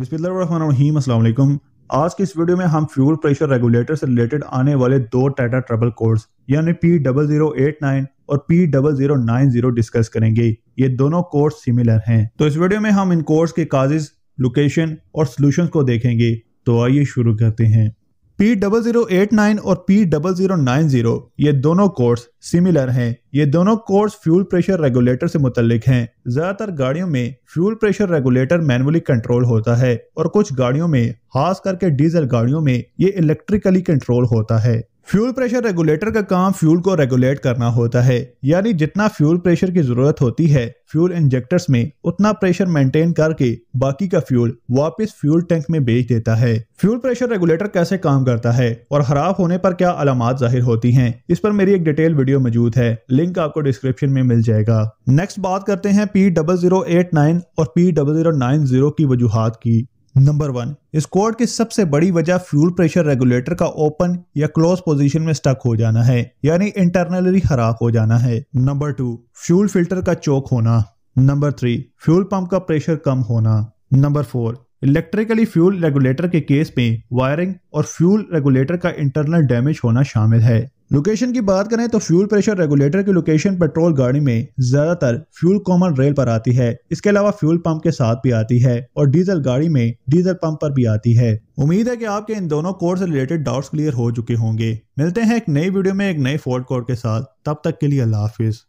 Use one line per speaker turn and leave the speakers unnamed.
बिस्मिल्लाम अल्लाम आज की इस वीडियो में हम फ्यूल प्रेशर रेगुलेटर से रिलेटेड आने वाले दो टाटा ट्रबल कोड्स यानी P double zero eight nine और P double zero nine zero discuss करेंगे ये दोनों कोड्स सिमिलर हैं तो इस वीडियो में हम इन कोड्स के काजेज लोकेशन और सोल्यूशन को देखेंगे तो आइए शुरू करते हैं P double zero eight nine और P double zero nine zero ये दोनों कोर्स सिमिलर हैं ये दोनों कोर्स फ्यूल प्रेशर रेगुलेटर से मुतलिक हैं ज्यादातर गाड़ियों में fuel pressure regulator manually control होता है और कुछ गाड़ियों में खास करके डीजल गाड़ियों में ये इलेक्ट्रिकली कंट्रोल होता है फ्यूल प्रेशर रेगुलेटर का काम फ्यूल को रेगुलेट करना होता है यानी जितना फ्यूल प्रेशर की जरूरत होती है फ्यूल इंजेक्टर्स में उतना प्रेशर मेंटेन करके बाकी का फ्यूल वापस फ्यूल टैंक में भेज देता है फ्यूल प्रेशर रेगुलेटर कैसे काम करता है और खराब होने पर क्या अलामत जाहिर होती हैं इस पर मेरी एक डिटेल वीडियो मौजूद है लिंक आपको डिस्क्रिप्शन में मिल जाएगा नेक्स्ट बात करते हैं P double zero eight nine और P double zero nine zero की वजूहत की नंबर वन स्क्वाड की सबसे बड़ी वजह फ्यूल प्रेशर रेगुलेटर का ओपन या क्लोज पोजीशन में स्टक हो जाना है यानी इंटरनली खराब हो जाना है नंबर टू फ्यूल फिल्टर का चौक होना नंबर थ्री फ्यूल पंप का प्रेशर कम होना number four electrically fuel regulator के केस में वायरिंग और फ्यूल रेगुलेटर का इंटरनल डैमेज होना शामिल है लोकेशन की बात करें तो फ्यूल प्रेशर रेगुलेटर की लोकेशन पेट्रोल गाड़ी में ज्यादातर फ्यूल कॉमन रेल पर आती है इसके अलावा फ्यूल पंप के साथ भी आती है और डीजल गाड़ी में डीजल पंप पर भी आती है उम्मीद है कि आपके इन दोनों कोड से रिलेटेड डाउट्स क्लियर हो चुके होंगे मिलते हैं एक नई वीडियो में एक नए फोर्ड कोड के साथ तब तक के लिए अल्लाह हाफिज़